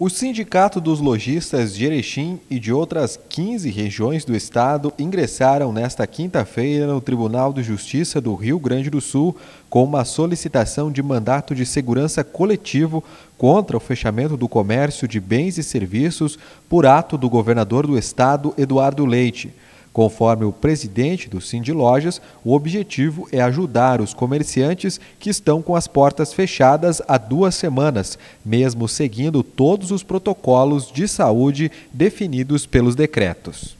O Sindicato dos Lojistas de Erechim e de outras 15 regiões do estado ingressaram nesta quinta-feira no Tribunal de Justiça do Rio Grande do Sul com uma solicitação de mandato de segurança coletivo contra o fechamento do comércio de bens e serviços por ato do governador do estado, Eduardo Leite. Conforme o presidente do Cindy Lojas, o objetivo é ajudar os comerciantes que estão com as portas fechadas há duas semanas, mesmo seguindo todos os protocolos de saúde definidos pelos decretos.